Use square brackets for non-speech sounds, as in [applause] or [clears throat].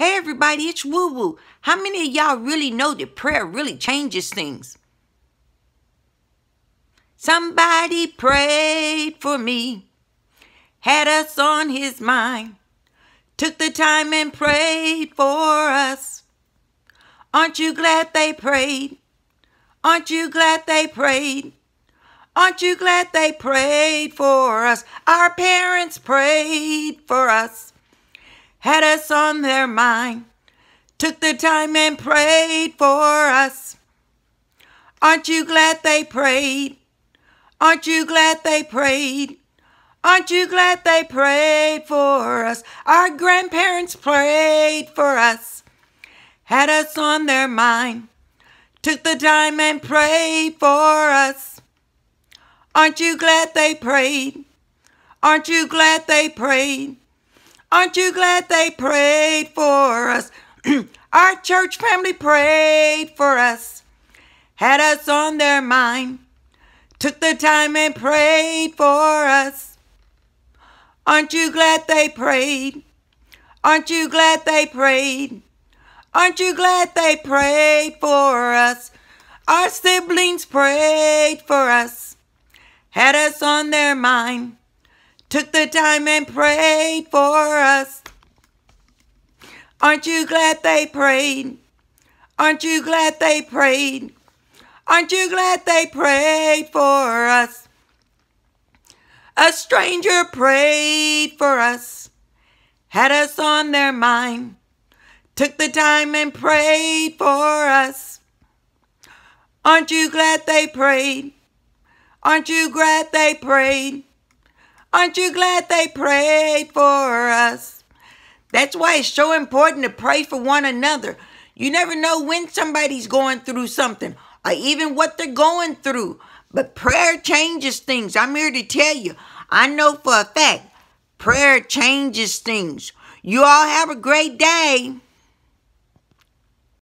Hey everybody, it's Woo Woo. How many of y'all really know that prayer really changes things? Somebody prayed for me, had us on his mind, took the time and prayed for us. Aren't you glad they prayed? Aren't you glad they prayed? Aren't you glad they prayed for us? Our parents prayed for us had us on their mind, took the time and prayed for us. Aren't you glad they prayed? Aren't you glad they prayed? Aren't you glad they prayed for us? Our grandparents prayed for us, had us on their mind, took the time and prayed for us. Aren't you glad they prayed? Aren't you glad they prayed? Aren't you glad they prayed for us? [clears throat] Our church family prayed for us, had us on their mind, took the time and prayed for us. Aren't you glad they prayed? Aren't you glad they prayed? Aren't you glad they prayed for us? Our siblings prayed for us, had us on their mind, took the time and prayed for us. Aren't you glad they prayed? Aren't you glad they prayed? Aren't you glad they prayed for us? A stranger prayed for us, had us on their mind, took the time and prayed for us. Aren't you glad they prayed? Aren't you glad they prayed? Aren't you glad they prayed for us? That's why it's so important to pray for one another. You never know when somebody's going through something or even what they're going through. But prayer changes things. I'm here to tell you. I know for a fact, prayer changes things. You all have a great day.